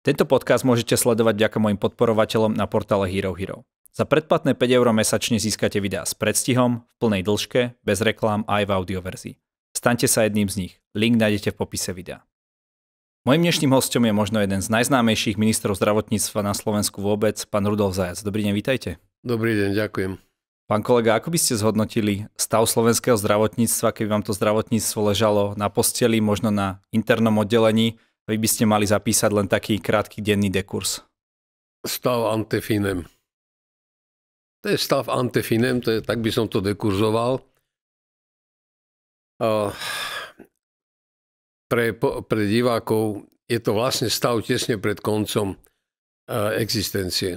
Tento podcast môžete sledovať vďaka mojim podporovateľom na portále Hero Hero. Za predplatné 5 eur mesačne získate videá s predstihom, v plnej dĺžke, bez reklám a aj v audioverzii. Staňte sa jedným z nich. Link nájdete v popise videa. Mojím dnešným hostom je možno jeden z najznámejších ministrov zdravotníctva na Slovensku vôbec, pán Rudolf Zajac. Dobrý deň, vítajte. Dobrý deň, ďakujem. Pán kolega, ako by ste zhodnotili stav slovenského zdravotníctva, keby vám to zdravotníctvo ležalo na posteli, možno na internom oddelení? vy by ste mali zapísať len taký krátky denný dekurs? Stav antefinem. To je stav antefinem, to je, tak by som to dekurzoval. Uh, pre, pre divákov je to vlastne stav tesne pred koncom e, existencie.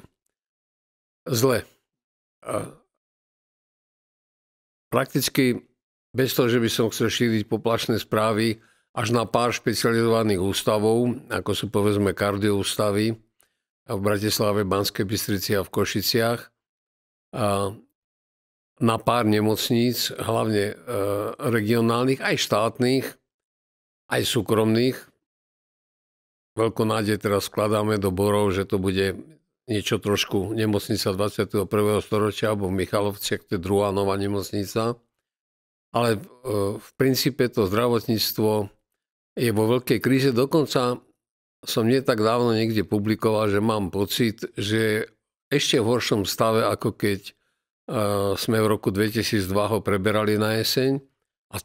Zle. Uh, prakticky bez toho, že by som chcel šíriť poplašné správy, až na pár špecializovaných ústavov, ako sú povedzme kardioústavy v Bratislave, Banskej Bystrici a v Košiciach. A na pár nemocníc, hlavne e, regionálnych, aj štátnych, aj súkromných. Veľkú nádej teraz skladáme do Borov, že to bude niečo trošku nemocnica 21. storočia, alebo v Michalovciach, to je druhá nová nemocnica. Ale v e, princípe to zdravotníctvo je vo veľkej kríze. Dokonca som nie tak dávno niekde publikoval, že mám pocit, že ešte v horšom stave, ako keď e, sme v roku 2002 ho preberali na jeseň a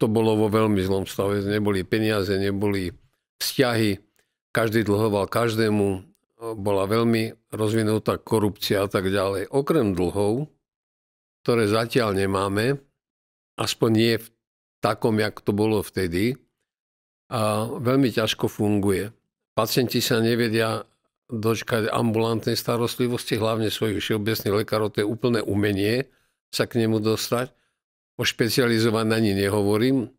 to bolo vo veľmi zlom stave. Neboli peniaze, neboli vzťahy, každý dlhoval každému, e, bola veľmi rozvinutá korupcia a tak ďalej. Okrem dlhov, ktoré zatiaľ nemáme, aspoň nie v takom, jak to bolo vtedy, a veľmi ťažko funguje. Pacienti sa nevedia dočkať ambulantnej starostlivosti, hlavne svojich všeobecných lekárov, to je úplné umenie sa k nemu dostať. O špecializovaní nehovorím,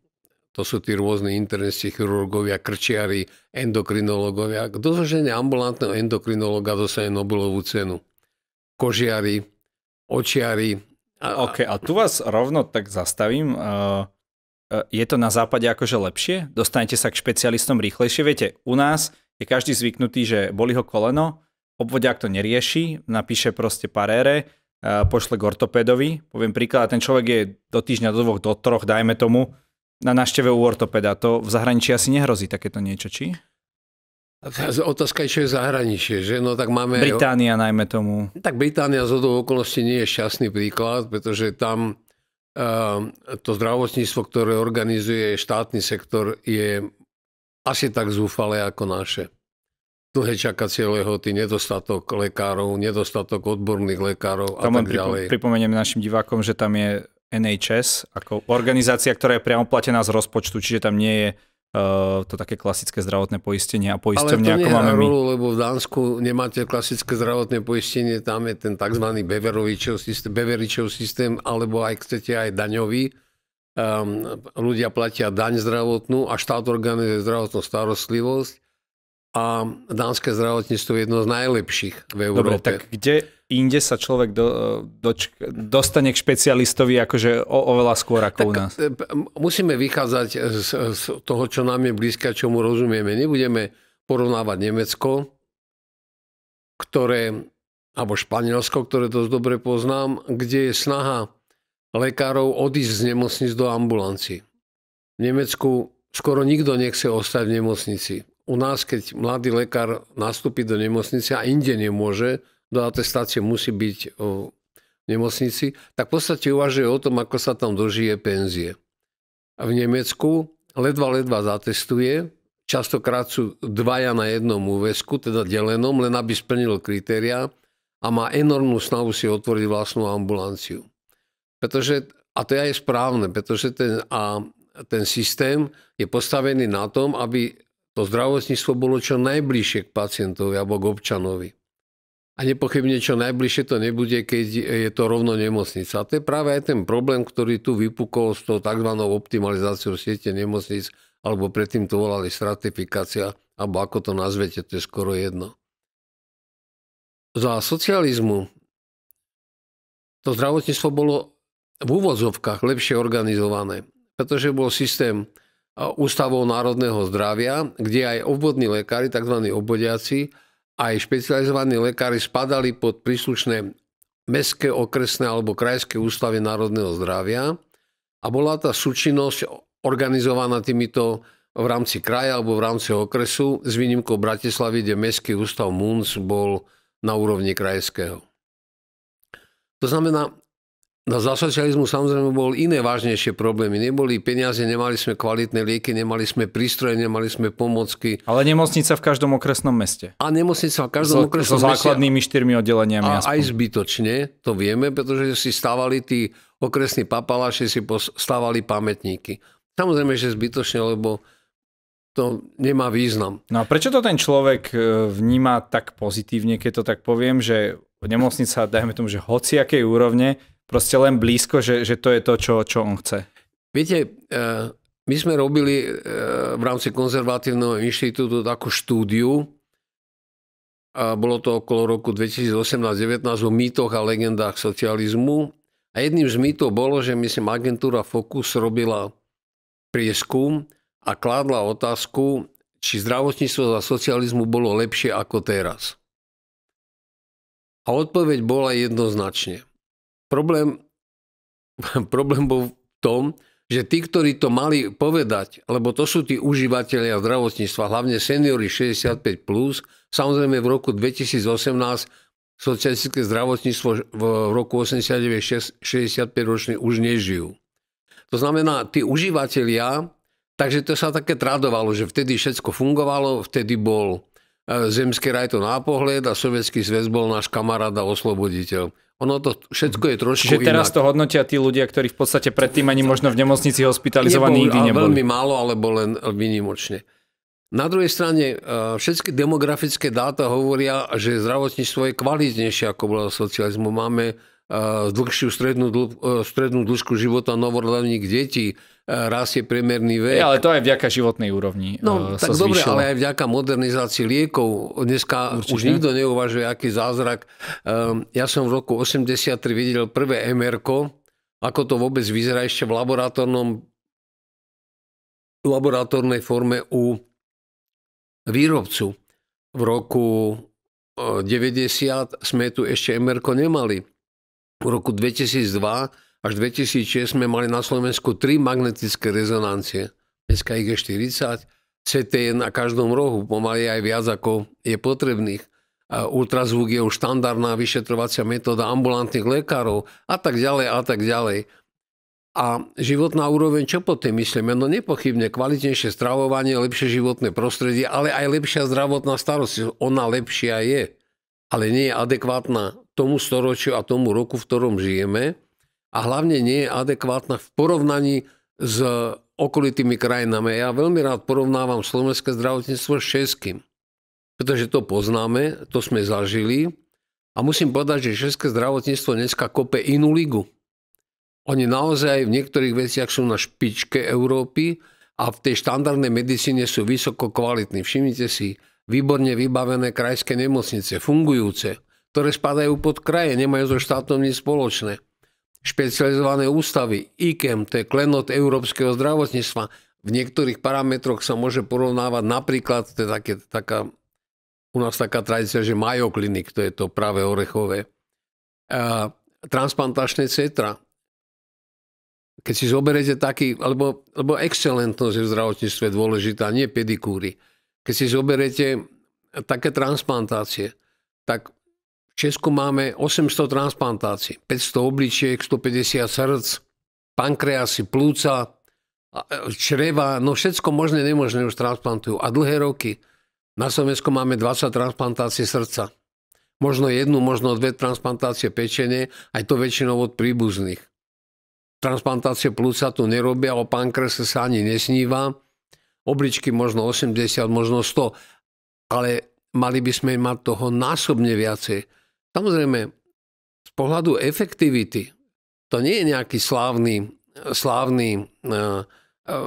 to sú tí rôzni internisti, chirurgovia, krčiari, endokrinológovia. Kto zoženie ambulantného endokrinológa dostane Nobelovú cenu? Kožiari, očiari. A... OK, a tu vás rovno tak zastavím. Uh Eh, je to na západe akože lepšie? Dostanete sa k špecialistom rýchlejšie? Viete, u nás je každý zvyknutý, že boli ho koleno, obvodiak to nerieši, napíše proste parére, eh, pošle k ortopédovi, poviem príklad, ten človek je do týždňa, do dvoch, do troch, dajme tomu, na návšteve u ortopeda. To v zahraničí asi nehrozí takéto niečo, či? Otázka je, čo je zahraničie, že? No tak máme... Británia najmä tomu. Tak Británia z okolností nie je šťastný príklad, pretože tam Ehm, to zdravotníctvo, ktoré organizuje štátny sektor, je asi tak zúfale ako naše. Dlhé čakacie lehoty, nedostatok lekárov, nedostatok odborných lekárov a tam tak ďalej. Pripomeniem našim divákom, že tam je NHS ako organizácia, ktorá je priamo platená z rozpočtu, čiže tam nie je Eh, to také klasické zdravotné poistenie a poisťovne, ako máme rolu, my. lebo v Dánsku nemáte klasické zdravotné poistenie, tam je ten tzv. Beveričov systém, Beveričov systém alebo aj chcete aj daňový. Um, ľudia platia daň zdravotnú a štát organizuje zdravotnú starostlivosť a dánske zdravotníctvo je jedno z najlepších v Európe. Dobre, tak kde inde sa človek do, doč, dostane k špecialistovi akože o, oveľa skôr ako tak, u nás? E, musíme vychádzať z, z toho, čo nám je blízke a čomu rozumieme. Nebudeme porovnávať Nemecko, ktoré, alebo Španielsko, ktoré dosť dobre poznám, kde je snaha lekárov odísť z nemocnic do ambulanci. V Nemecku skoro nikto nechce ostať v nemocnici u nás, keď mladý lekár nastúpi do nemocnice a inde nemôže, do atestácie musí byť v nemocnici, tak v podstate uvažuje o tom, ako sa tam dožije penzie. A v Nemecku ledva, ledva zatestuje, častokrát sú dvaja na jednom úvesku, teda delenom, len aby splnil kritéria a má enormnú snahu si otvoriť vlastnú ambulanciu. Pretože, a to je aj správne, pretože ten, a ten systém je postavený na tom, aby to zdravotníctvo bolo čo najbližšie k pacientovi alebo k občanovi. A nepochybne čo najbližšie to nebude, keď je to rovno nemocnica. A to je práve aj ten problém, ktorý tu vypukol s tou tzv. optimalizáciou siete nemocnic, alebo predtým to volali stratifikácia, alebo ako to nazvete, to je skoro jedno. Za socializmu to zdravotníctvo bolo v úvodzovkách lepšie organizované, pretože bol systém Ústavou národného zdravia, kde aj obvodní lekári, tzv. obvodiaci, aj špecializovaní lekári spadali pod príslušné mestské, okresné alebo krajské ústavy národného zdravia a bola tá súčinnosť organizovaná týmito v rámci kraja alebo v rámci okresu, s výnimkou Bratislavy, kde Mestský ústav MUNC bol na úrovni krajského. To znamená, No za socializmu samozrejme bol iné vážnejšie problémy. Neboli peniaze, nemali sme kvalitné lieky, nemali sme prístroje, nemali sme pomocky. Ale nemocnica v každom okresnom meste. A nemocnica v každom so, okresnom meste. So základnými štyrmi oddeleniami. A aspoň. aj zbytočne, to vieme, pretože si stávali tí okresní papaláši, si stávali pamätníky. Samozrejme, že zbytočne, lebo to nemá význam. No a prečo to ten človek e, vníma tak pozitívne, keď to tak poviem, že nemocnica, dajme tomu, že hociakej úrovne, proste len blízko, že, že to je to, čo, čo on chce. Viete, eh, my sme robili eh, v rámci konzervatívneho inštitútu takú štúdiu, a bolo to okolo roku 2018-19 o mýtoch a legendách socializmu. A jedným z mýtov bolo, že myslím agentúra Focus robila prieskum a kládla otázku, či zdravotníctvo za socializmu bolo lepšie ako teraz. A odpoveď bola jednoznačne problém, problém bol v tom, že tí, ktorí to mali povedať, lebo to sú tí užívateľia zdravotníctva, hlavne seniory 65+, plus, samozrejme v roku 2018 socialistické zdravotníctvo v roku 89 65 ročný už nežijú. To znamená, tí užívateľia, takže to sa také tradovalo, že vtedy všetko fungovalo, vtedy bol e, zemský raj to na pohľad a sovietský zväz bol náš kamarát a osloboditeľ. Ono to všetko je trošku Čiže teraz inak. to hodnotia tí ľudia, ktorí v podstate predtým ani možno v nemocnici hospitalizovaní nikdy neboli. Veľmi málo, alebo len vynimočne. Na druhej strane, e, všetky demografické dáta hovoria, že zdravotníctvo je kvalitnejšie, ako bolo socializmu. Máme dlhšiu strednú, dl- e, strednú dĺžku života novorodených detí, e, rastie priemerný vek. ale to aj vďaka životnej úrovni e, No, sa tak dobre, ale aj vďaka modernizácii liekov. Dneska Určite. už nikto neuvažuje, aký zázrak. Ja som v roku 83 videl prvé mr ako to vôbec vyzerá ešte v laboratórnom laboratórnej forme u výrobcu. V roku 90 sme tu ešte mr nemali v roku 2002 až 2006 sme mali na Slovensku tri magnetické rezonancie. Dneska ich je 40. CT je na každom rohu, pomaly aj viac ako je potrebných. A ultrazvuk je už štandardná vyšetrovacia metóda ambulantných lekárov a tak ďalej a tak ďalej. A životná úroveň, čo po tým myslíme? No nepochybne kvalitnejšie stravovanie, lepšie životné prostredie, ale aj lepšia zdravotná starosť. Ona lepšia je, ale nie je adekvátna tomu storočiu a tomu roku, v ktorom žijeme a hlavne nie je adekvátna v porovnaní s okolitými krajinami. Ja veľmi rád porovnávam slovenské zdravotníctvo s českým, pretože to poznáme, to sme zažili a musím povedať, že české zdravotníctvo dneska kope inú ligu. Oni naozaj v niektorých veciach sú na špičke Európy a v tej štandardnej medicíne sú vysoko kvalitní. Všimnite si, výborne vybavené krajské nemocnice, fungujúce ktoré spadajú pod kraje, nemajú so štátom nič spoločné. Špecializované ústavy, IKEM, to je klenot európskeho zdravotníctva, v niektorých parametroch sa môže porovnávať napríklad, to je také, taká, u nás taká tradícia, že Mayo Clinic, to je to práve orechové, a, transplantačné centra. Keď si zoberete taký, alebo, alebo excelentnosť v zdravotníctve je dôležitá, nie pedikúry. Keď si zoberete také transplantácie, tak v Česku máme 800 transplantácií, 500 obličiek, 150 srdc, pankreasy, plúca, e, čreva, no všetko možné, nemožné už transplantujú. A dlhé roky. Na Slovensku máme 20 transplantácií srdca. Možno jednu, možno dve transplantácie pečenie, aj to väčšinou od príbuzných. Transplantácie plúca tu nerobia, o pankrese sa ani nesníva. Obličky možno 80, možno 100. Ale mali by sme mať toho násobne viacej Samozrejme, z pohľadu efektivity, to nie je nejaký slávny, slávny e, e,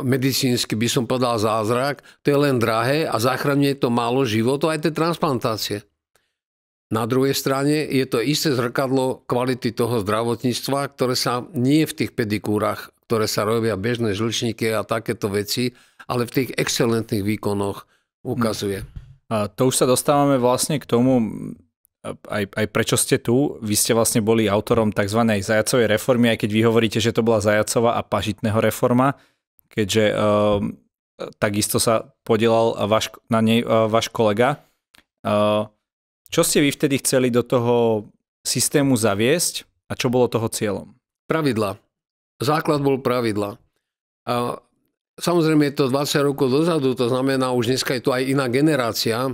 medicínsky, by som povedal, zázrak. To je len drahé a zachraňuje to málo životov, aj tie transplantácie. Na druhej strane je to isté zrkadlo kvality toho zdravotníctva, ktoré sa nie v tých pedikúrach, ktoré sa robia bežné žlčníky a takéto veci, ale v tých excelentných výkonoch ukazuje. Hmm. A to už sa dostávame vlastne k tomu, aj, aj prečo ste tu. Vy ste vlastne boli autorom tzv. zajacovej reformy, aj keď vy hovoríte, že to bola zajacová a pažitného reforma, keďže um, takisto sa podielal vaš, na nej uh, váš kolega. Uh, čo ste vy vtedy chceli do toho systému zaviesť a čo bolo toho cieľom? Pravidla. Základ bol pravidla. Uh, samozrejme je to 20 rokov dozadu, to znamená, už dneska je tu aj iná generácia.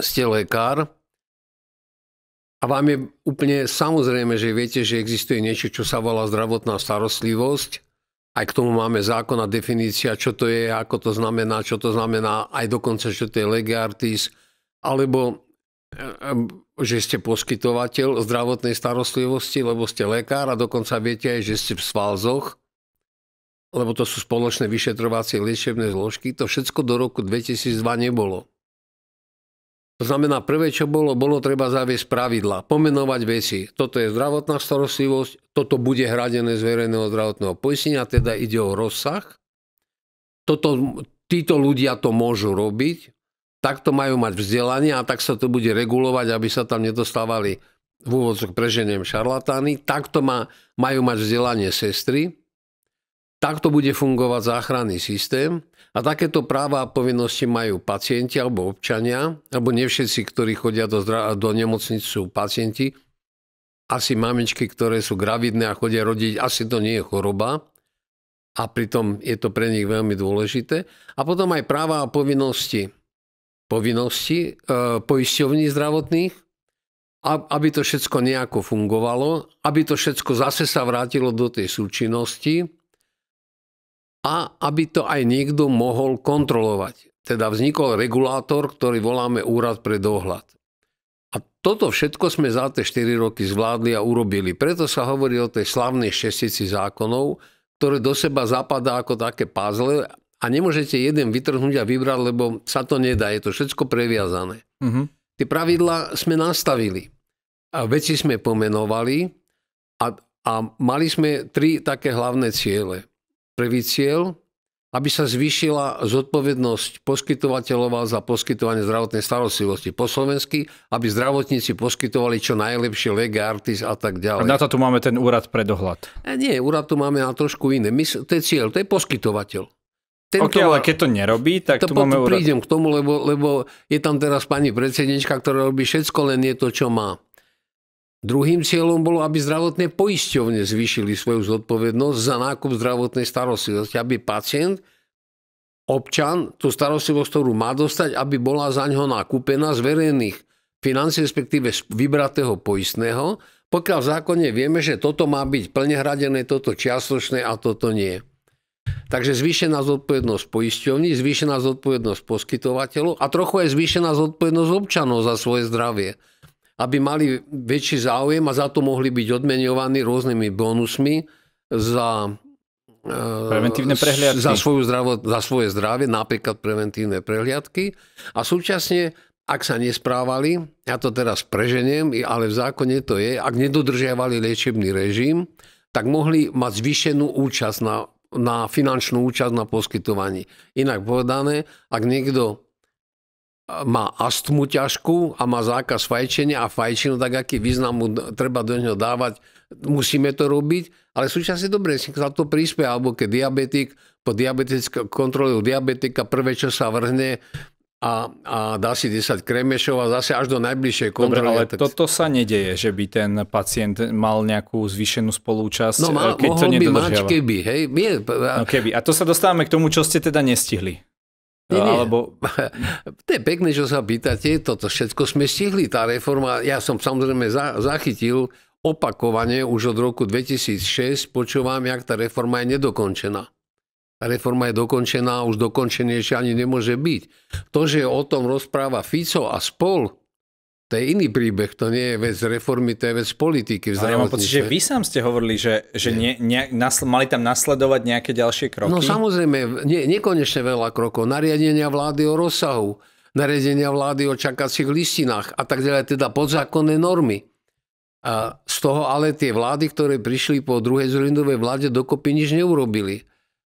Ste lekár, a vám je úplne samozrejme, že viete, že existuje niečo, čo sa volá zdravotná starostlivosť. Aj k tomu máme zákon a definícia, čo to je, ako to znamená, čo to znamená, aj dokonca, čo to je lege artis, alebo e, e, že ste poskytovateľ zdravotnej starostlivosti, lebo ste lekár a dokonca viete aj, že ste v svalzoch, lebo to sú spoločné vyšetrovacie liečebné zložky. To všetko do roku 2002 nebolo. To znamená, prvé, čo bolo, bolo treba zaviesť pravidla, pomenovať veci. Toto je zdravotná starostlivosť, toto bude hradené z verejného zdravotného poistenia, teda ide o rozsah. Toto, títo ľudia to môžu robiť, takto majú mať vzdelanie a tak sa to bude regulovať, aby sa tam nedostávali v úvodcoch preženiem šarlatány. Takto má, majú mať vzdelanie sestry. Takto bude fungovať záchranný systém. A takéto práva a povinnosti majú pacienti alebo občania, alebo nevšetci, ktorí chodia do, zdra- do nemocnic sú pacienti. Asi mamičky, ktoré sú gravidné a chodia rodiť, asi to nie je choroba, a pritom je to pre nich veľmi dôležité. A potom aj práva a povinnosti. Povinnosti e, poisťovní zdravotných, aby to všetko nejako fungovalo, aby to všetko zase sa vrátilo do tej súčinnosti, a aby to aj niekto mohol kontrolovať. Teda vznikol regulátor, ktorý voláme Úrad pre dohľad. A toto všetko sme za tie 4 roky zvládli a urobili. Preto sa hovorí o tej slavnej šestici zákonov, ktoré do seba zapadá ako také puzzle a nemôžete jeden vytrhnúť a vybrať, lebo sa to nedá. Je to všetko previazané. Uh-huh. Tie pravidlá sme nastavili. A veci sme pomenovali a, a mali sme tri také hlavné ciele. Prvý cieľ, aby sa zvýšila zodpovednosť poskytovateľova za poskytovanie zdravotnej starostlivosti po slovensky, aby zdravotníci poskytovali čo najlepšie lege, artis a tak ďalej. A na to tu máme ten úrad pre dohľad. A e, nie, úrad tu máme na trošku iné. My, to je cieľ, to je poskytovateľ. Tento, okay, ale keď to nerobí, tak to tu máme prídem úrad. prídem k tomu, lebo, lebo je tam teraz pani predsednička, ktorá robí všetko, len je to, čo má. Druhým cieľom bolo, aby zdravotné poisťovne zvýšili svoju zodpovednosť za nákup zdravotnej starostlivosti, aby pacient, občan, tú starostlivosť, ktorú má dostať, aby bola za ňo nakúpená z verejných financí, respektíve z vybratého poistného, pokiaľ v zákone vieme, že toto má byť plne hradené, toto čiastočné a toto nie. Takže zvýšená zodpovednosť poisťovní, zvýšená zodpovednosť poskytovateľov a trochu aj zvýšená zodpovednosť občanov za svoje zdravie aby mali väčší záujem a za to mohli byť odmenovaní rôznymi bonusmi za, e, preventívne prehliadky. Za, svoju zdravo, za svoje zdravie, napríklad preventívne prehliadky. A súčasne, ak sa nesprávali, ja to teraz preženiem, ale v zákone to je, ak nedodržiavali liečebný režim, tak mohli mať zvýšenú účasť na, na finančnú účasť na poskytovaní. Inak povedané, ak niekto má astmu ťažkú a má zákaz fajčenia a fajčinu, tak aký význam mu treba do neho dávať, musíme to robiť, ale súčasne dobre, si sa to príspe, alebo keď diabetik, po diabetické kontrole diabetika prvé, čo sa vrhne, a, a dá si 10 kremešov a zase až do najbližšej kontroly. Dobre, ale tak... toto sa nedeje, že by ten pacient mal nejakú zvýšenú spolúčasť, no, keď mohol to nedodržiava. by mať keby, hej? Nie. No, keby. A to sa dostávame k tomu, čo ste teda nestihli. Nie, nie. Alebo, to je pekné, čo sa pýtate, toto všetko sme stihli, tá reforma, ja som samozrejme za, zachytil opakovane už od roku 2006, počúvam, jak tá reforma je nedokončená. Tá reforma je dokončená, už dokončenejšia ani nemôže byť. To, že o tom rozpráva Fico a spol, to je iný príbeh, to nie je vec reformy, to je vec politiky v ja mám pocit, že vy sám ste hovorili, že, že nie. Nie, ne, nasl- mali tam nasledovať nejaké ďalšie kroky. No samozrejme, nie, nekonečne veľa krokov. Nariadenia vlády o rozsahu, nariadenia vlády o čakacích listinách a tak ďalej, teda podzákonné normy. A z toho ale tie vlády, ktoré prišli po druhej zrindovej vláde, dokopy nič neurobili.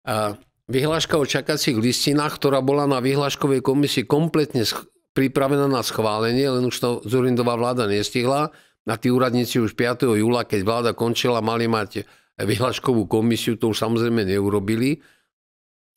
A vyhláška o čakacích listinách, ktorá bola na vyhláškovej komisii kompletne pripravená na schválenie, len už to Zurindová vláda nestihla a tí úradníci už 5. júla, keď vláda končila, mali mať vyhláškovú komisiu, to už samozrejme neurobili.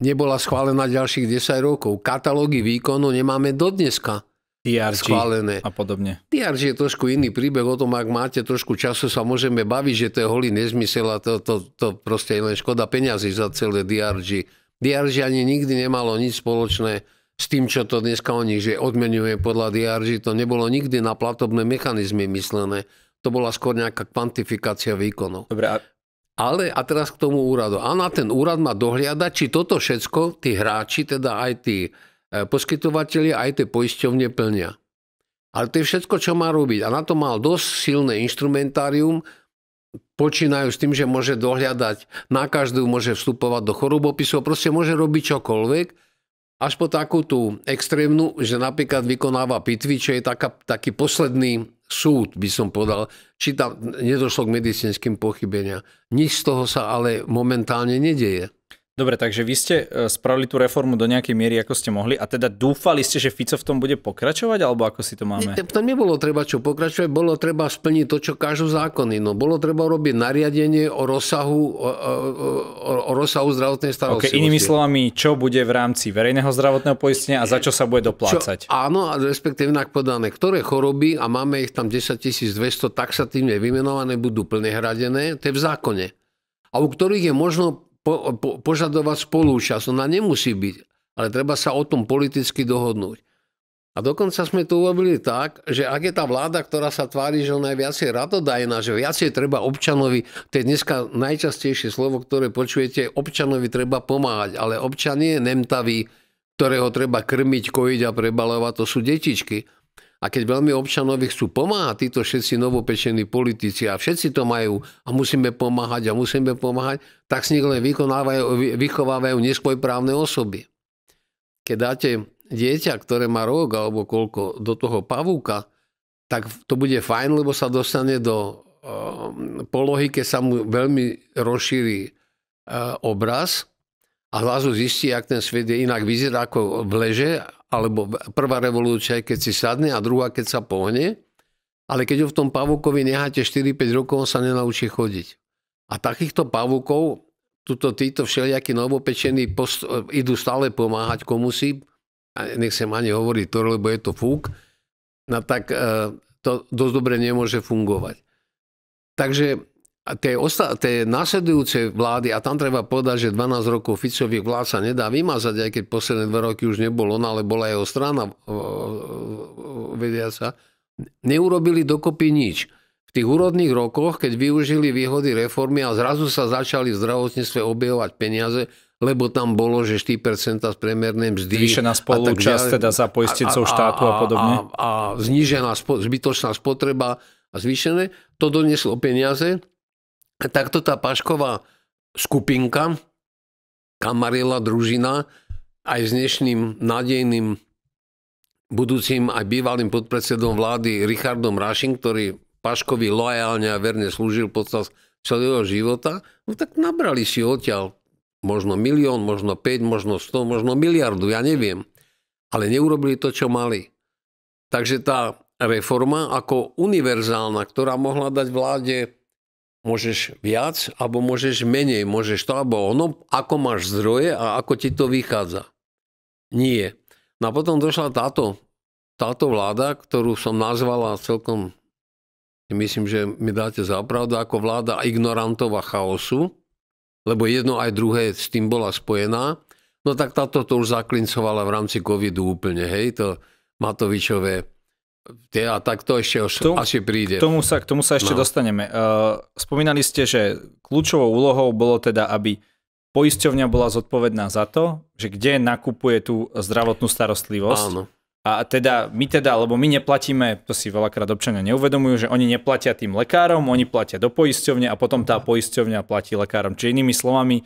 Nebola schválená ďalších 10 rokov. Katalógy výkonu nemáme do dneska. DRG schválené. a podobne. DRG je trošku iný príbeh, o tom, ak máte trošku času, sa môžeme baviť, že to je holý nezmysel a to, to, to proste je len škoda peňazí za celé DRG. DRG ani nikdy nemalo nič spoločné s tým, čo to dneska oni, že odmenuje podľa DRG, to nebolo nikdy na platobné mechanizmy myslené. To bola skôr nejaká kvantifikácia výkonov. Dobre, a... Ale a teraz k tomu úradu. A na ten úrad má dohliadať, či toto všetko tí hráči, teda aj tí e, poskytovateľi, aj tie poisťovne plnia. Ale to je všetko, čo má robiť. A na to mal dosť silné instrumentárium, počínajú s tým, že môže dohľadať, na každú môže vstupovať do chorobopisov, proste môže robiť čokoľvek, až po takú tú extrémnu, že napríklad vykonáva pitvy, čo je taká, taký posledný súd, by som povedal, či tam nedošlo k medicínskym pochybeniam. Nič z toho sa ale momentálne nedieje. Dobre, takže vy ste e, spravili tú reformu do nejakej miery, ako ste mohli a teda dúfali ste, že Fico v tom bude pokračovať, alebo ako si to máme? to nebolo treba čo pokračovať, bolo treba splniť to, čo kážu zákony. No, bolo treba robiť nariadenie o rozsahu, o, o, o rozsahu zdravotnej starostlivosti. Okay, inými slovami, čo bude v rámci verejného zdravotného poistenia a za čo sa bude doplácať? Čo, áno, respektíve inak podané, ktoré choroby, a máme ich tam 10 200 taxatívne vymenované, budú plne hradené, to je v zákone a u ktorých je možno po, po, požadovať spolúčasť. Ona nemusí byť, ale treba sa o tom politicky dohodnúť. A dokonca sme to urobili tak, že ak je tá vláda, ktorá sa tvári, že ona je viacej radodajná, že viacej treba občanovi, to je dneska najčastejšie slovo, ktoré počujete, občanovi treba pomáhať, ale občan nie je nemtavý, ktorého treba krmiť, kojiť a prebalovať, to sú detičky. A keď veľmi občanovi chcú pomáhať, títo všetci novopečení politici a všetci to majú a musíme pomáhať a musíme pomáhať, tak s nich len vykonávajú, vychovávajú neskvojprávne osoby. Keď dáte dieťa, ktoré má rok alebo koľko, do toho pavúka, tak to bude fajn, lebo sa dostane do um, polohy, keď sa mu veľmi rozšíri uh, obraz a hlasu zistí, ak ten svet je inak vyzerá ako v leže alebo prvá revolúcia je, keď si sadne a druhá, keď sa pohne. Ale keď ho v tom pavúkovi necháte 4-5 rokov, on sa nenaučí chodiť. A takýchto pavúkov, tuto, títo všelijakí novopečení post, e, idú stále pomáhať komu si, a nechcem ani hovoriť to, lebo je to fúk, no tak e, to dosť dobre nemôže fungovať. Takže tie, osta- tie následujúce vlády, a tam treba povedať, že 12 rokov Ficových vlád sa nedá vymazať, aj keď posledné dva roky už nebol on, ale bola jeho strana vedia sa, neurobili dokopy nič. V tých úrodných rokoch, keď využili výhody reformy a zrazu sa začali v zdravotníctve objevovať peniaze, lebo tam bolo, že 4% z priemernej mzdy. Zvýšená spolúčasť teda za poistencov štátu a, a podobne. A, a, a znižená spo, zbytočná spotreba a zvýšené. To donieslo peniaze takto tá Pašková skupinka, kamarila družina, aj s dnešným nádejným budúcim aj bývalým podpredsedom vlády Richardom Rašin, ktorý Paškovi lojálne a verne slúžil podstav celého života, no tak nabrali si odtiaľ možno milión, možno 5, možno 100, možno miliardu, ja neviem. Ale neurobili to, čo mali. Takže tá reforma ako univerzálna, ktorá mohla dať vláde Môžeš viac, alebo môžeš menej, môžeš to, alebo ono, ako máš zdroje a ako ti to vychádza. Nie. No a potom došla táto, táto vláda, ktorú som nazvala celkom, myslím, že mi dáte zapravdu, ako vláda ignorantov a chaosu, lebo jedno aj druhé s tým bola spojená, no tak táto to už zaklincovala v rámci covidu úplne, hej, to Matovičové a tak to ešte už tomu, asi príde. K tomu sa, k tomu sa ešte no. dostaneme. Uh, spomínali ste, že kľúčovou úlohou bolo teda, aby poisťovňa bola zodpovedná za to, že kde nakupuje tú zdravotnú starostlivosť. Áno. A teda my teda, lebo my neplatíme, to si veľakrát občania neuvedomujú, že oni neplatia tým lekárom, oni platia do poisťovne a potom tá mhm. poisťovňa platí lekárom. Čiže inými slovami,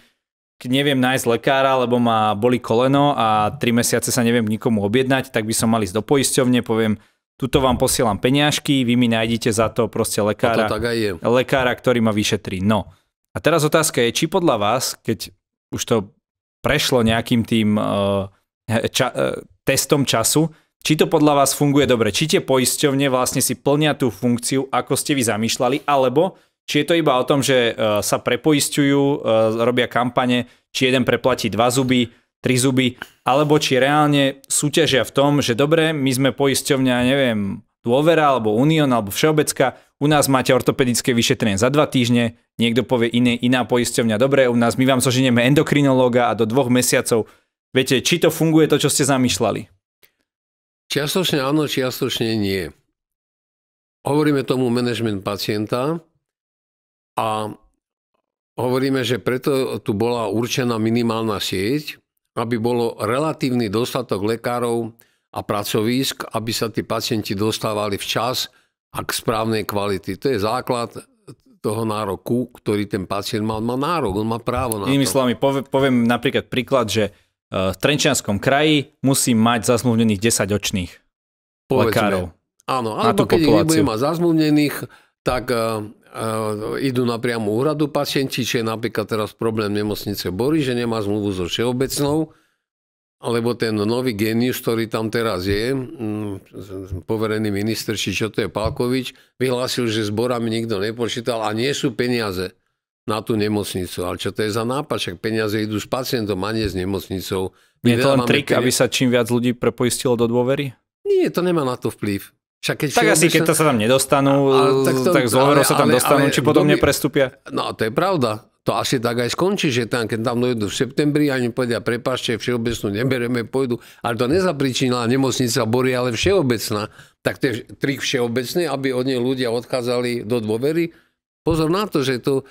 neviem nájsť lekára, lebo ma boli koleno a tri mesiace sa neviem nikomu objednať, tak by som mal ísť do poisťovne, poviem, tuto vám posielam peňažky, vy mi nájdete za to proste lekára, to tak aj je. lekára, ktorý ma vyšetrí. No. A teraz otázka je, či podľa vás, keď už to prešlo nejakým tým uh, ča, uh, testom času, či to podľa vás funguje dobre, či tie poisťovne vlastne si plnia tú funkciu, ako ste vy zamýšľali, alebo či je to iba o tom, že uh, sa prepoisťujú, uh, robia kampane, či jeden preplatí dva zuby, tri zuby alebo či reálne súťažia v tom, že dobre, my sme poisťovňa, neviem, Dôvera alebo Unión alebo Všeobecka, u nás máte ortopedické vyšetrenie za dva týždne, niekto povie iné, iná poisťovňa, dobre, u nás my vám zoženieme endokrinológa a do dvoch mesiacov viete, či to funguje to, čo ste zamýšľali? Čiastočne áno, čiastočne nie. Hovoríme tomu management pacienta a hovoríme, že preto tu bola určená minimálna sieť, aby bolo relatívny dostatok lekárov a pracovísk, aby sa tí pacienti dostávali včas a k správnej kvality. To je základ toho nároku, ktorý ten pacient má. On má nárok, on má právo na Inými to. slovami, poviem, napríklad príklad, že e, v Trenčianskom kraji musí mať zazmluvnených 10 očných Povedzme. lekárov. Áno, alebo keď ich nebude mať zazmluvnených, tak e, Eh, idú na priamu úradu pacienti, čo je napríklad teraz problém nemocnice Bory, že nemá zmluvu so všeobecnou, alebo ten nový genius, ktorý tam teraz je, mm, poverený minister, či čo to je, Pálkovič, vyhlásil, že s borami nikto nepočítal a nie sú peniaze na tú nemocnicu. Ale čo to je za nápad? Však peniaze idú s pacientom a nie s nemocnicou. je to len trik, peniaze... aby sa čím viac ľudí prepoistilo do dôvery? Nie, to nemá na to vplyv. Však keď tak asi, keď to sa tam nedostanú, a, tak, tak z sa tam ale, dostanú, ale, či potom by... neprestúpia. No to je pravda. To asi tak aj skončí, že tam, keď tam dojedú v septembri, ani povedia, prepašte, všeobecnú nebereme, pôjdu. Ale to nezapričinila nemocnica Bory, ale všeobecná. Tak to je trik všeobecný, aby od nej ľudia odchádzali do dôvery. Pozor na to, že to,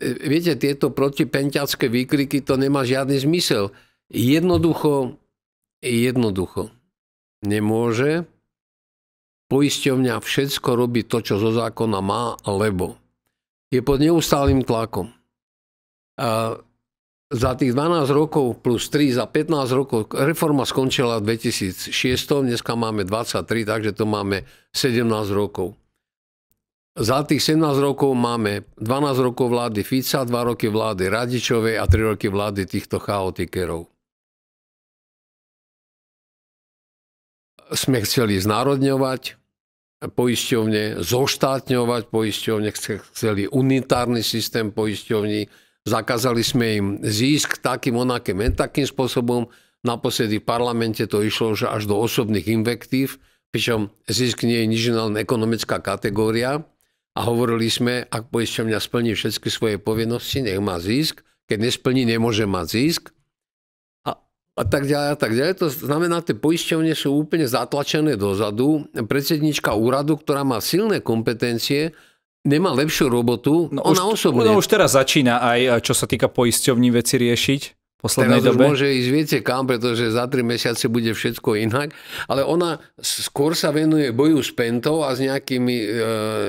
e, viete, tieto protipenťacké výkriky, to nemá žiadny zmysel. Jednoducho, jednoducho nemôže poisťovňa všetko robí to, čo zo zákona má, lebo je pod neustálým tlakom. A za tých 12 rokov plus 3, za 15 rokov, reforma skončila v 2006, dneska máme 23, takže to máme 17 rokov. Za tých 17 rokov máme 12 rokov vlády Fica, 2 roky vlády Radičovej a 3 roky vlády týchto chaotikerov. sme chceli znárodňovať poisťovne, zoštátňovať poisťovne, chceli unitárny systém poisťovní, zakázali sme im zisk takým, onakým, takým spôsobom. Naposledy v parlamente to išlo že až do osobných invektív, pričom zisk nie je nič len ekonomická kategória. A hovorili sme, ak poisťovňa splní všetky svoje povinnosti, nech má zisk. Keď nesplní, nemôže mať zisk a tak ďalej a tak ďalej. To znamená, tie poisťovne sú úplne zatlačené dozadu. Predsednička úradu, ktorá má silné kompetencie, nemá lepšiu robotu, no ona už, osobne. No už teraz začína aj, čo sa týka poisťovní veci riešiť poslednej Teraz dobe. môže ísť viete kam, pretože za tri mesiace bude všetko inak, ale ona skôr sa venuje boju s pentou a s nejakými e,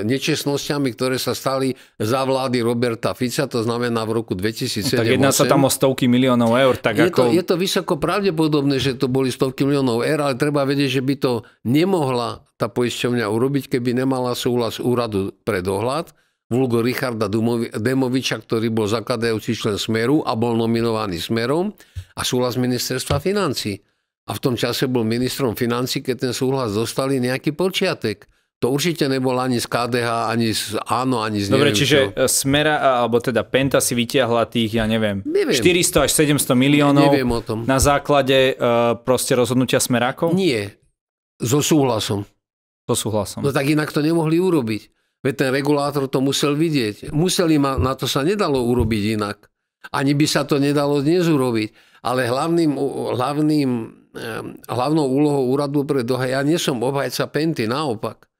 nečestnosťami, ktoré sa stali za vlády Roberta Fica, to znamená v roku 2007. No tak jedná sa tam o stovky miliónov eur. Tak je, ako... to, je to vysoko pravdepodobné, že to boli stovky miliónov eur, ale treba vedieť, že by to nemohla tá poisťovňa urobiť, keby nemala súhlas úradu pre dohľad vulgo Richarda Demoviča, ktorý bol zakladajúci člen Smeru a bol nominovaný Smerom a súhlas ministerstva financí. A v tom čase bol ministrom financí, keď ten súhlas dostali nejaký počiatek. To určite nebol ani z KDH, ani z áno, ani z Dobre, čiže čo. E, Smera, alebo teda Penta si vytiahla tých, ja neviem, neviem. 400 až 700 miliónov ne, neviem o tom. na základe uh, proste rozhodnutia Smerákov? Nie, so súhlasom. So súhlasom. No tak inak to nemohli urobiť. Veď ten regulátor to musel vidieť. Museli ma, na to sa nedalo urobiť inak. Ani by sa to nedalo dnes urobiť. Ale hlavným, hlavným, hlavnou úlohou úradu pre dohaj, ja nie som obhajca Penty, naopak.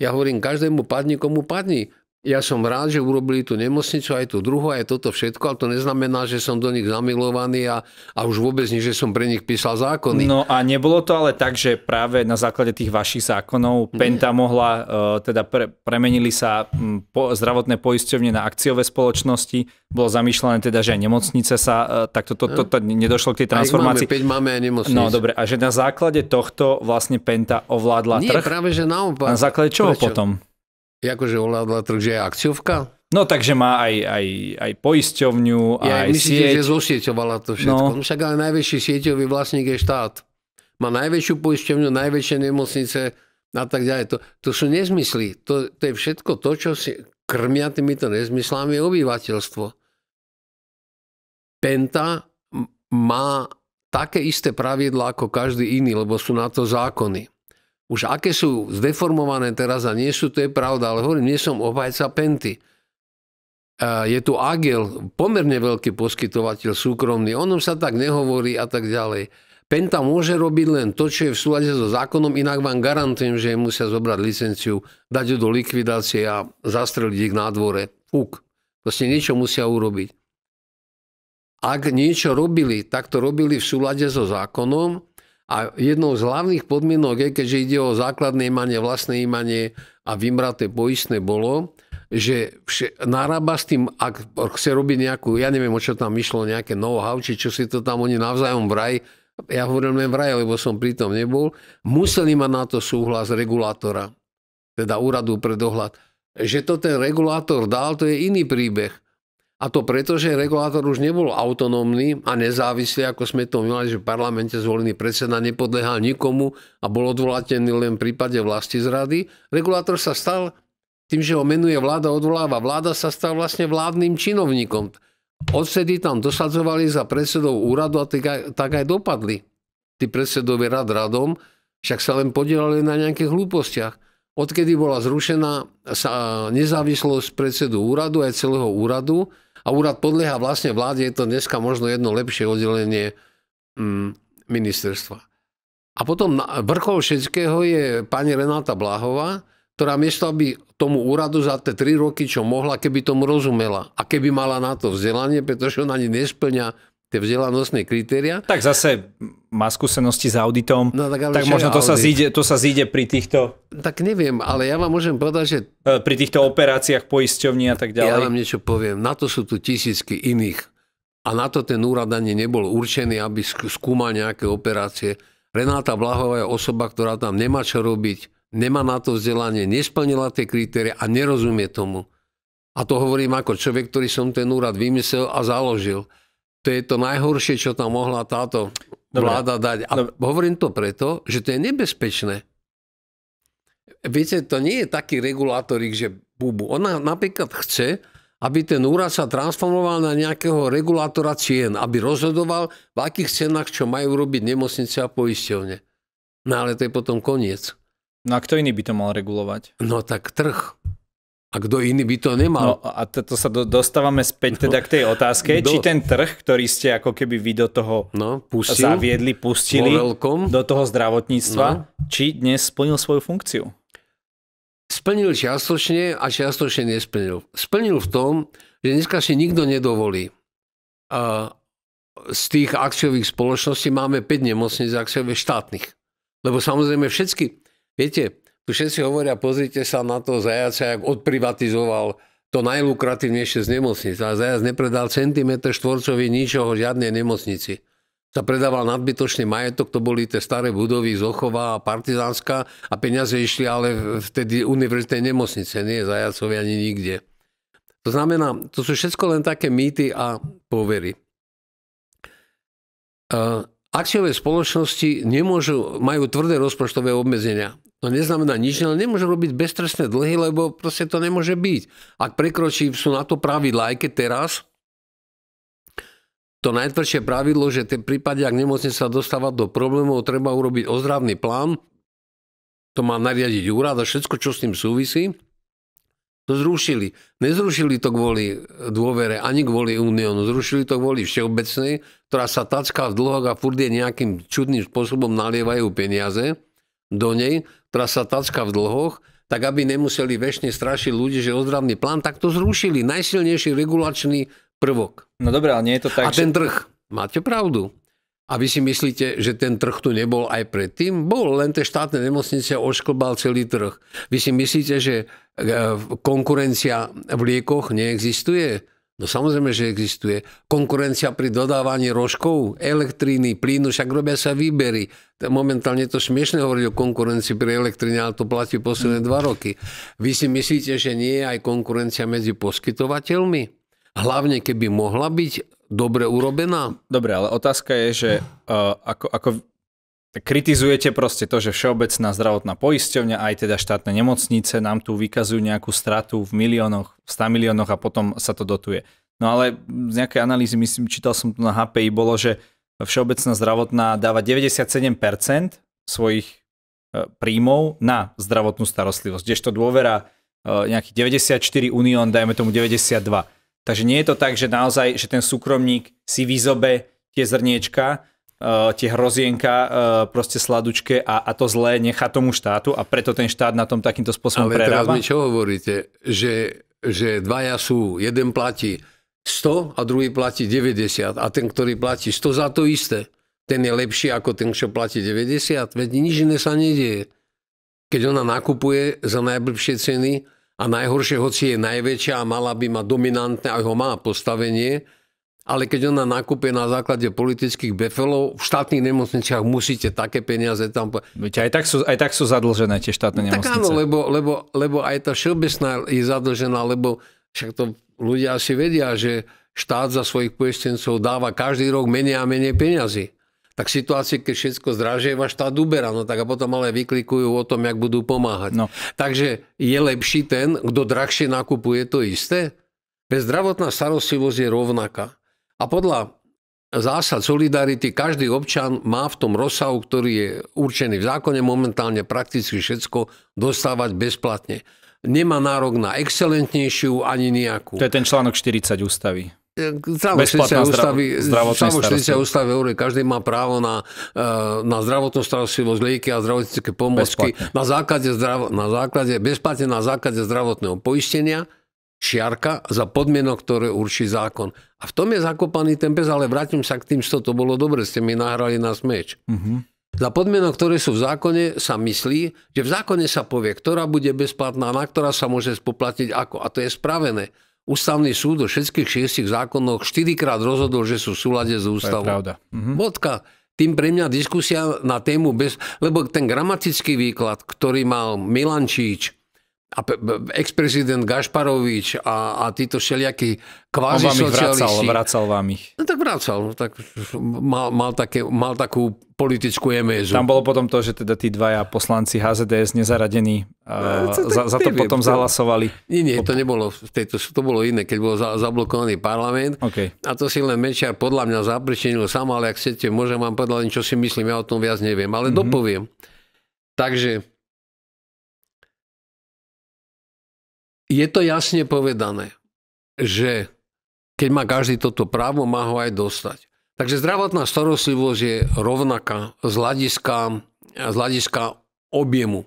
Ja hovorím, každému padni, komu padni. Ja som rád, že urobili tú nemocnicu, aj tú druhú, aj toto všetko, ale to neznamená, že som do nich zamilovaný a, a už vôbec nie, že som pre nich písal zákony. No a nebolo to ale tak, že práve na základe tých vašich zákonov nie. Penta mohla, e, teda pre, premenili sa po, zdravotné poisťovne na akciové spoločnosti, bolo zamýšľané teda, že aj nemocnice sa, e, tak toto to, to, to, to nedošlo k tej transformácii. Máme, 5 máme aj nemocnice. No dobre, a že na základe tohto vlastne Penta ovládla nie, trh? Nie, práve že naopak. Na základe čoho Prečo? potom? akože ovládla trh, že je akciovka? No takže má aj, aj, aj poisťovňu, ja, aj myslíte, sieť. že zosieťovala to všetko. No. no však ale najväčší sieťový vlastník je štát. Má najväčšiu poisťovňu, najväčšie nemocnice a tak ďalej. To, to sú nezmysly. To, to je všetko to, čo si krmia týmito nezmyslami obyvateľstvo. Penta má také isté pravidlá ako každý iný, lebo sú na to zákony. Už aké sú zdeformované teraz a nie sú, to je pravda, ale hovorím, nie som obhajca Penty. E, je tu Agil, pomerne veľký poskytovateľ súkromný, o sa tak nehovorí a tak ďalej. Penta môže robiť len to, čo je v súlade so zákonom, inak vám garantujem, že musia zobrať licenciu, dať ju do likvidácie a zastreliť ich na dvore. Fúk. Proste niečo musia urobiť. Ak niečo robili, tak to robili v súlade so zákonom, a jednou z hlavných podmienok je, keďže ide o základné imanie, vlastné imanie a vymraté poistné bolo, že vše, narába s tým, ak chce robiť nejakú, ja neviem, o čo tam išlo, nejaké know-how, či čo si to tam oni navzájom vraj, ja hovorím len vraj, lebo som pritom nebol, museli mať na to súhlas regulátora, teda úradu pre dohľad. Že to ten regulátor dal, to je iný príbeh. A to preto, že regulátor už nebol autonómny a nezávislý, ako sme to mali, že v parlamente zvolený predseda nepodlehal nikomu a bol odvolatený len v prípade vlasti zrady. Regulátor sa stal tým, že ho menuje vláda, odvoláva. Vláda sa stal vlastne vládnym činovníkom. Odsedy tam dosadzovali za predsedov úradu a tak, tak aj dopadli. Tí predsedovi rad radom, však sa len podielali na nejakých hlúpostiach. Odkedy bola zrušená sa nezávislosť predsedu úradu aj celého úradu, a úrad podlieha vlastne vláde, je to dneska možno jedno lepšie oddelenie mm, ministerstva. A potom vrchol všetkého je pani Renáta Blahová, ktorá miesto, aby tomu úradu za tie tri roky, čo mohla, keby tomu rozumela a keby mala na to vzdelanie, pretože ona ani nesplňa tie vzdelanostné kritéria. Tak zase má skúsenosti s auditom, no, tak, ale tak možno to audit? sa, zíde, to sa zíde pri týchto... Tak neviem, ale ja vám môžem povedať, že... E, pri týchto operáciách poisťovní a tak ďalej. Ja vám niečo poviem. Na to sú tu tisícky iných. A na to ten úrad ani nebol určený, aby skúmal nejaké operácie. Renáta Blahová je osoba, ktorá tam nemá čo robiť, nemá na to vzdelanie, nesplnila tie kritéria a nerozumie tomu. A to hovorím ako človek, ktorý som ten úrad vymyslel a založil to je to najhoršie, čo tam mohla táto Dobre. vláda dať. A Dobre. hovorím to preto, že to je nebezpečné. Viete, to nie je taký regulátorik, že bubu. Ona napríklad chce, aby ten úrad sa transformoval na nejakého regulátora cien, aby rozhodoval, v akých cenách čo majú robiť nemocnice a poisťovne. No ale to je potom koniec. No a kto iný by to mal regulovať? No tak trh a kto iný by to nemal. No, a toto sa do, dostávame späť teda k tej otázke, do, no. či ten trh, ktorý ste ako keby vy do toho no, pustil, zaviedli, pustili veľkom, do toho zdravotníctva, no. či dnes splnil svoju funkciu? Splnil čiastočne a čiastočne nesplnil. Splnil v tom, že dneska si nikto nedovolí. A z tých akciových spoločností máme 5 nemocníc akciových štátnych. Lebo samozrejme všetky, viete, tu všetci hovoria, pozrite sa na to zajaca, jak odprivatizoval to najlukratívnejšie z nemocnic. A zajac nepredal centimetr štvorcový ničoho žiadnej nemocnici. Sa predával nadbytočný majetok, to boli tie staré budovy Zochová a Partizánska a peniaze išli ale vtedy univerzitnej nemocnice, nie zajacovi ani nikde. To znamená, to sú všetko len také mýty a povery. Uh, akciové spoločnosti nemôžu, majú tvrdé rozpočtové obmedzenia. To no neznamená nič, ale nemôže robiť beztrestné dlhy, lebo proste to nemôže byť. Ak prekročí, sú na to pravidla, aj keď teraz, to najtvrdšie pravidlo, že v prípade, ak nemocnica dostáva do problémov, treba urobiť ozdravný plán, to má nariadiť úrad a všetko, čo s tým súvisí, to no zrušili. Nezrušili to kvôli dôvere ani kvôli Uniónu, zrušili to kvôli Všeobecnej, ktorá sa tacká v dlhoch a furt je nejakým čudným spôsobom nalievajú peniaze do nej, ktorá sa tacka v dlhoch, tak aby nemuseli väčšine strašiť ľudí, že ozdravný plán, tak to zrušili. Najsilnejší regulačný prvok. No dobré, ale nie je to tak, A ten trh. Máte pravdu. A vy si myslíte, že ten trh tu nebol aj predtým? Bol, len tie štátne nemocnice ošklbal celý trh. Vy si myslíte, že e, konkurencia v liekoch neexistuje? No samozrejme, že existuje. Konkurencia pri dodávaní rožkov, elektríny, plynu, však robia sa výbery. Momentálne je to smiešne hovoriť o konkurencii pri elektríne, ale to platí posledné mm. dva roky. Vy si myslíte, že nie je aj konkurencia medzi poskytovateľmi? Hlavne, keby mohla byť dobre urobená? Dobre, ale otázka je, že uh, ako, ako kritizujete proste to, že Všeobecná zdravotná poisťovňa aj teda štátne nemocnice nám tu vykazujú nejakú stratu v miliónoch, v 100 miliónoch a potom sa to dotuje. No ale z nejakej analýzy, myslím, čítal som tu na HPI, bolo, že Všeobecná zdravotná dáva 97% svojich e, príjmov na zdravotnú starostlivosť, kdežto dôvera e, nejaký 94 unión, dajme tomu 92. Takže nie je to tak, že naozaj, že ten súkromník si vyzobe tie zrniečka, uh, tie hrozienka uh, proste sladučke a, a to zlé nechá tomu štátu a preto ten štát na tom takýmto spôsobom Ale prerába. Ale teraz mi čo hovoríte? Že, že dvaja sú, jeden platí 100 a druhý platí 90 a ten, ktorý platí 100 za to isté, ten je lepší ako ten, čo platí 90, veď nič iné sa nedieje. Keď ona nakupuje za najbližšie ceny a najhoršie, hoci je najväčšia a mala by mať dominantné, aj ho má postavenie, ale keď ona nakúpe na základe politických befelov, v štátnych nemocniciach musíte také peniaze tam... Veď aj tak sú, aj tak sú zadlžené tie štátne no, nemocnice. Tak áno, lebo, lebo, lebo aj tá všeobecná je zadlžená, lebo však to ľudia asi vedia, že štát za svojich poistencov dáva každý rok menej a menej peniazy. Tak situácie, keď všetko vaš štát uberá, no tak a potom ale vyklikujú o tom, jak budú pomáhať. No. Takže je lepší ten, kto drahšie nakupuje to isté? Bezdravotná starostlivosť je rovnaká. A podľa zásad solidarity každý občan má v tom rozsahu, ktorý je určený v zákone, momentálne prakticky všetko dostávať bezplatne. Nemá nárok na excelentnejšiu ani nejakú. To je ten článok 40 ústavy. E, Bezplatná ústavy, ústavy hovorí, každý má právo na, e, na zdravotnú starostlivosť, lieky a zdravotnícke pomocky bezplatne. na základe, zdrav, na základe, bezplatne na základe zdravotného poistenia čiarka za podmienok, ktoré určí zákon. A v tom je zakopaný ten pes, ale vrátim sa k tým, čo to bolo dobre, ste mi nahrali na smeč. Uh-huh. Za podmienok, ktoré sú v zákone, sa myslí, že v zákone sa povie, ktorá bude bezplatná, na ktorá sa môže spoplatiť ako. A to je spravené. Ústavný súd do všetkých šiestich zákonoch štyrikrát rozhodol, že sú v súlade s ústavou. To je pravda. Mhm. Bodka. Tým pre mňa diskusia na tému bez... Lebo ten gramatický výklad, ktorý mal Milan Číč, a ex-prezident Gašparovič a, a títo všelijakí kvázi On vám ich vracal, vracal vám ich. No tak vracal, tak mal, mal, také, mal takú politickú emézu. Tam bolo potom to, že teda tí dvaja poslanci HZDS nezaradení no, to, za, za to neviem, potom to, zahlasovali. Nie, nie, to nebolo, tejto, to bolo iné, keď bol za, zablokovaný parlament. Okay. A to si len Mečiar podľa mňa zapričinil sám, ale ak chcete, môžem vám povedať čo si myslím, ja o tom viac neviem, ale mm-hmm. dopoviem. Takže je to jasne povedané, že keď má každý toto právo, má ho aj dostať. Takže zdravotná starostlivosť je rovnaká z hľadiska, z hľadiska objemu.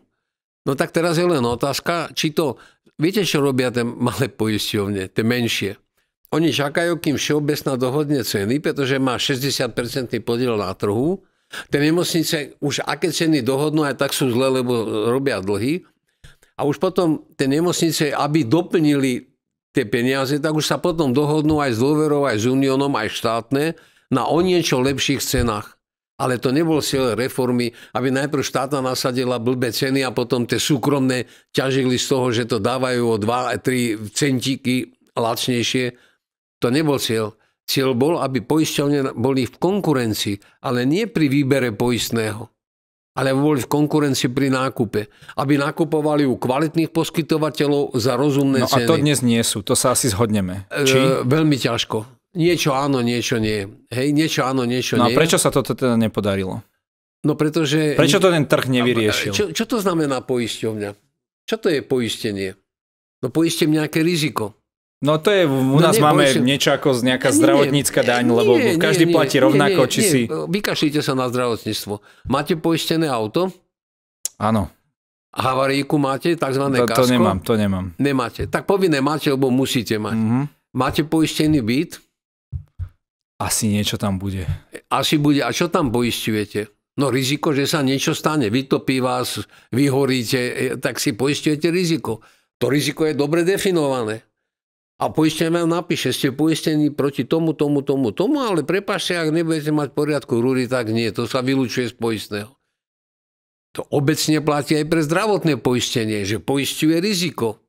No tak teraz je len otázka, či to... Viete, čo robia tie malé poisťovne, tie menšie? Oni čakajú, kým všeobecná dohodne ceny, pretože má 60% podiel na trhu. Tie nemocnice už aké ceny dohodnú, aj tak sú zle, lebo robia dlhy a už potom tie nemocnice, aby doplnili tie peniaze, tak už sa potom dohodnú aj s dôverou, aj s Uniónom, aj štátne na o niečo lepších cenách. Ale to nebol cieľ reformy, aby najprv štátna nasadila blbé ceny a potom tie súkromné ťažili z toho, že to dávajú o 2-3 centíky lacnejšie. To nebol cieľ. Cieľ bol, aby poisťovne boli v konkurencii, ale nie pri výbere poistného ale aby boli v konkurencii pri nákupe. Aby nakupovali u kvalitných poskytovateľov za rozumné no ceny. a to dnes nie sú, to sa asi zhodneme. E, Či? E, veľmi ťažko. Niečo áno, niečo nie. Hej, niečo áno, niečo no nie. No a prečo sa toto teda nepodarilo? No pretože... Prečo to ten trh nevyriešil? Čo, čo to znamená poisťovňa? Čo to je poistenie? No poistím nejaké riziko. No to je, u no nás no, nie, máme povieš, niečo ako nejaká nie, zdravotnícka nie, daň, nie, lebo nie, každý nie, platí nie, rovnako, nie, či nie, si... Vykašlite sa na zdravotníctvo. Máte poistené auto? Áno. Havaríku máte, tzv. To, kasko? To nemám, to nemám. Nemáte. Tak povinné máte, lebo musíte mať. Mm-hmm. Máte poistený byt? Asi niečo tam bude. Asi bude. A čo tam poistujete? No riziko, že sa niečo stane. Vytopí vás, vyhoríte, e, tak si poistujete riziko. To riziko je dobre definované. A poistenie vám napíše, ste poistení proti tomu, tomu, tomu, tomu, ale prepášte, ak nebudete mať poriadku rúry, tak nie, to sa vylúčuje z poistného. To obecne platí aj pre zdravotné poistenie, že poistuje riziko.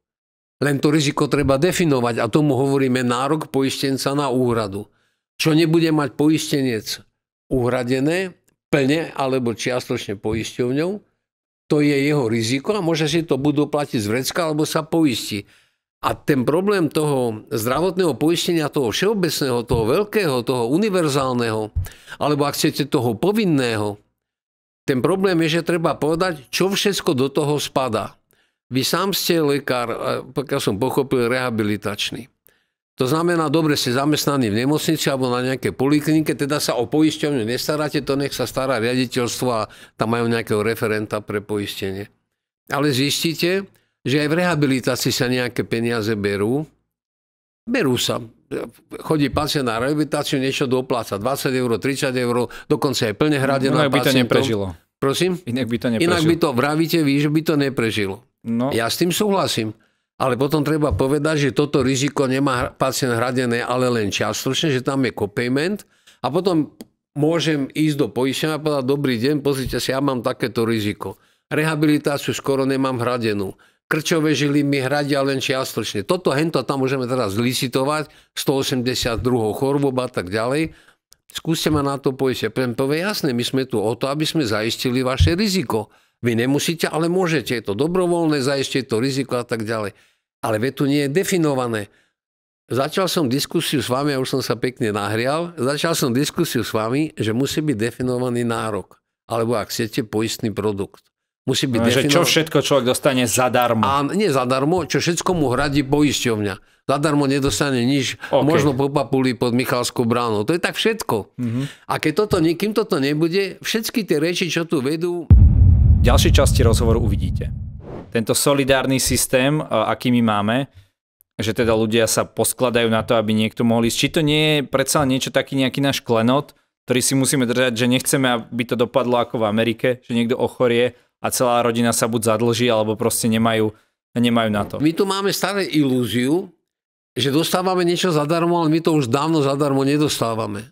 Len to riziko treba definovať a tomu hovoríme nárok poistenca na úhradu. Čo nebude mať poistenec uhradené, plne alebo čiastočne poisťovňou, to je jeho riziko a môže si to budú platiť z vrecka alebo sa poistiť. A ten problém toho zdravotného poistenia, toho všeobecného, toho veľkého, toho univerzálneho, alebo ak chcete toho povinného, ten problém je, že treba povedať, čo všetko do toho spadá. Vy sám ste lekár, pokiaľ som pochopil, rehabilitačný. To znamená, dobre ste zamestnaní v nemocnici alebo na nejaké poliklinike, teda sa o poisťovňu nestaráte, to nech sa stará riaditeľstvo a tam majú nejakého referenta pre poistenie. Ale zistíte, že aj v rehabilitácii sa nejaké peniaze berú. Berú sa. Chodí pacient na rehabilitáciu, niečo dopláca. 20 eur, 30 eur, dokonca aj plne hradená no, Inak by to neprežilo. Prosím? Inak by to neprežilo. Inak by to, vravíte vy, že by to neprežilo. No. Ja s tým súhlasím. Ale potom treba povedať, že toto riziko nemá pacient hradené, ale len častočne, že tam je copayment a potom môžem ísť do poistenia a povedať, dobrý deň, pozrite si, ja mám takéto riziko. Rehabilitáciu skoro nemám hradenú krčové žily mi hradia len čiastočne. Toto hento tam môžeme teraz licitovať, 182 chorob a tak ďalej. Skúste ma na to pojsť. Ja poviem, povie, jasne, my sme tu o to, aby sme zaistili vaše riziko. Vy nemusíte, ale môžete. Je to dobrovoľné, zaistite to riziko a tak ďalej. Ale ve tu nie je definované. Začal som diskusiu s vami, ja už som sa pekne nahrial, začal som diskusiu s vami, že musí byť definovaný nárok, alebo ak chcete, poistný produkt. Musí byť no, Čo všetko človek dostane zadarmo. A nie zadarmo, čo všetko mu hradí poisťovňa. Zadarmo nedostane nič, okay. možno po papuli pod Michalskou bránou. To je tak všetko. Mm-hmm. A keď toto, kým toto nebude, všetky tie reči, čo tu vedú... V ďalšej časti rozhovoru uvidíte. Tento solidárny systém, aký my máme, že teda ľudia sa poskladajú na to, aby niekto mohol ísť. Či to nie je predsa niečo taký nejaký náš klenot, ktorý si musíme držať, že nechceme, aby to dopadlo ako v Amerike, že niekto ochorie a celá rodina sa buď zadlží, alebo proste nemajú, nemajú na to. My tu máme staré ilúziu, že dostávame niečo zadarmo, ale my to už dávno zadarmo nedostávame.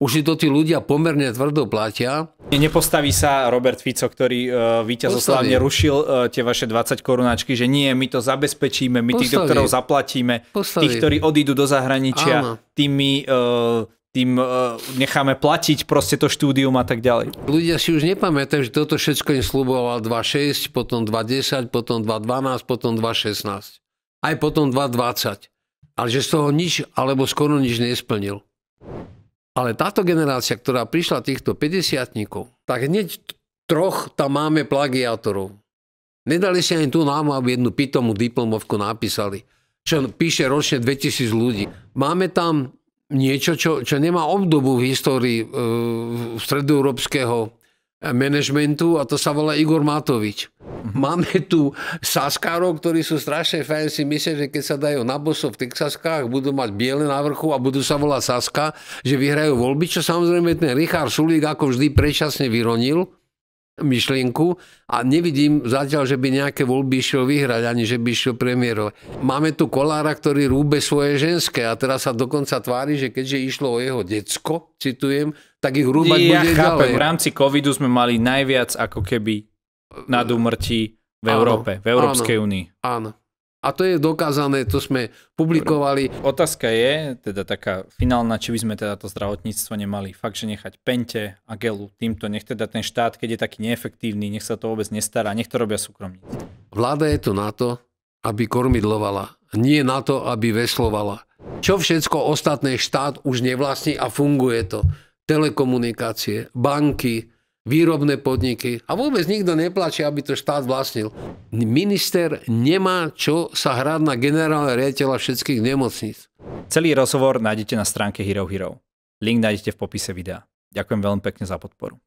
Už si to tí ľudia pomerne tvrdo platia. Nepostaví sa Robert Fico, ktorý uh, e, víťazoslavne rušil uh, tie vaše 20 korunáčky, že nie, my to zabezpečíme, my Postaví. tých doktorov zaplatíme, Postaví. tých, ktorí odídu do zahraničia, Áno. tými uh, tým uh, necháme platiť proste to štúdium a tak ďalej. Ľudia si už nepamätajú, že toto všetko im sluboval 2.6, potom 2.10, potom 2.12, potom 2.16. Aj potom 2.20. Ale že z toho nič, alebo skoro nič nesplnil. Ale táto generácia, ktorá prišla týchto 50 tak hneď troch tam máme plagiátorov. Nedali si ani tú námu, aby jednu pitomú diplomovku napísali, čo píše ročne 2000 ľudí. Máme tam niečo, čo, čo nemá obdobu v histórii e, stredoeurópskeho manažmentu a to sa volá Igor Matovič. Mhm. Máme tu saskárov, ktorí sú strašne fajn, si myslia, že keď sa dajú na bosov v Texaskách, budú mať biele na vrchu a budú sa volať Saska, že vyhrajú voľby, čo samozrejme ten Richard Sulík ako vždy prečasne vyronil myšlienku a nevidím zatiaľ, že by nejaké voľby išiel vyhrať, ani že by išiel premiérov. Máme tu Kolára, ktorý rúbe svoje ženské a teraz sa dokonca tvári, že keďže išlo o jeho decko, citujem, tak ich rúbať ja bude chápem, ďalej. v rámci covidu sme mali najviac ako keby nad úmrtí v Európe, áno, v Európskej únii. Áno, a to je dokázané, to sme publikovali. Otázka je, teda taká finálna, či by sme teda to zdravotníctvo nemali fakt, že nechať pente a gelu týmto, nech teda ten štát, keď je taký neefektívny, nech sa to vôbec nestará, nech to robia súkromníci. Vláda je tu na to, aby kormidlovala, nie na to, aby veslovala. Čo všetko ostatné štát už nevlastní a funguje to. Telekomunikácie, banky, výrobné podniky a vôbec nikto neplačí, aby to štát vlastnil. Minister nemá čo sa hrať na generálne riaditeľa všetkých nemocníc. Celý rozhovor nájdete na stránke Hero Hero. Link nájdete v popise videa. Ďakujem veľmi pekne za podporu.